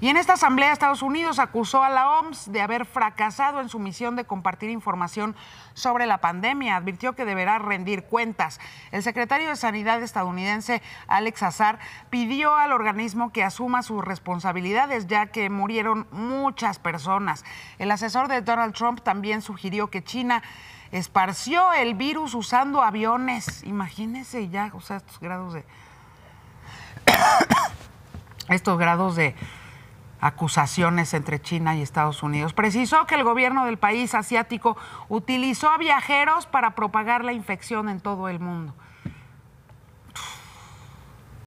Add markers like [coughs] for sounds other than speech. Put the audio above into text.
Y en esta asamblea Estados Unidos acusó a la OMS de haber fracasado en su misión de compartir información sobre la pandemia. Advirtió que deberá rendir cuentas. El secretario de Sanidad estadounidense Alex Azar pidió al organismo que asuma sus responsabilidades ya que murieron muchas personas. El asesor de Donald Trump también sugirió que China esparció el virus usando aviones. Imagínense ya, o sea, estos grados de... [coughs] estos grados de acusaciones entre China y Estados Unidos. Precisó que el gobierno del país asiático utilizó a viajeros para propagar la infección en todo el mundo.